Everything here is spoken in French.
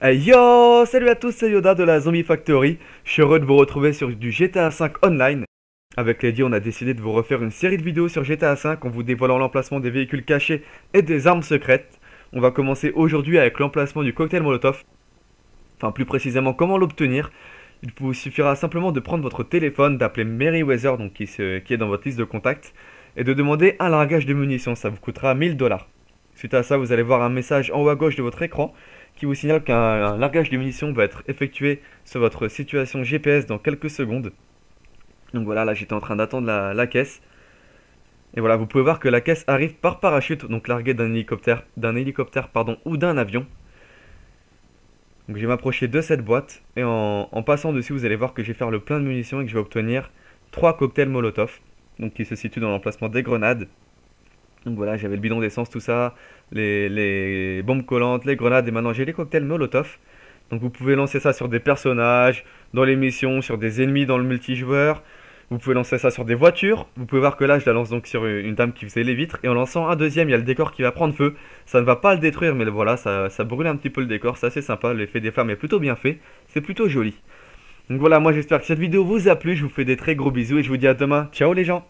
Yo, salut à tous, c'est Yoda de la Zombie Factory. Je suis heureux de vous retrouver sur du GTA V Online. Avec Lady, on a décidé de vous refaire une série de vidéos sur GTA V en vous dévoilant l'emplacement des véhicules cachés et des armes secrètes. On va commencer aujourd'hui avec l'emplacement du cocktail Molotov. Enfin, plus précisément, comment l'obtenir. Il vous suffira simplement de prendre votre téléphone, d'appeler Weather, donc qui, qui est dans votre liste de contacts, et de demander un largage de munitions. Ça vous coûtera 1000 dollars. Suite à ça, vous allez voir un message en haut à gauche de votre écran qui vous signale qu'un largage de munitions va être effectué sur votre situation GPS dans quelques secondes. Donc voilà, là j'étais en train d'attendre la, caisse. Et voilà, vous pouvez voir que la caisse arrive par parachute, donc larguée d'un hélicoptère, d'un hélicoptère pardon, ou d'un avion. Donc je vais m'approcher de cette boîte et en, passant dessus, vous allez voir que je vais faire le plein de munitions et que je vais obtenir 3 cocktails Molotov, donc qui se situent dans l'emplacement des grenades. Donc voilà, j'avais le bidon d'essence, tout ça, les, bombes collantes, les grenades, et maintenant j'ai les cocktails Molotov. Donc vous pouvez lancer ça sur des personnages, dans les missions, sur des ennemis dans le multijoueur. Vous pouvez lancer ça sur des voitures. Vous pouvez voir que là, je la lance donc sur une dame qui faisait les vitres. Et en lançant un deuxième, il y a le décor qui va prendre feu. Ça ne va pas le détruire, mais voilà, ça, ça brûle un petit peu le décor. C'est assez sympa. L'effet des flammes est plutôt bien fait. C'est plutôt joli. Donc voilà, moi j'espère que cette vidéo vous a plu. Je vous fais des très gros bisous et je vous dis à demain. Ciao les gens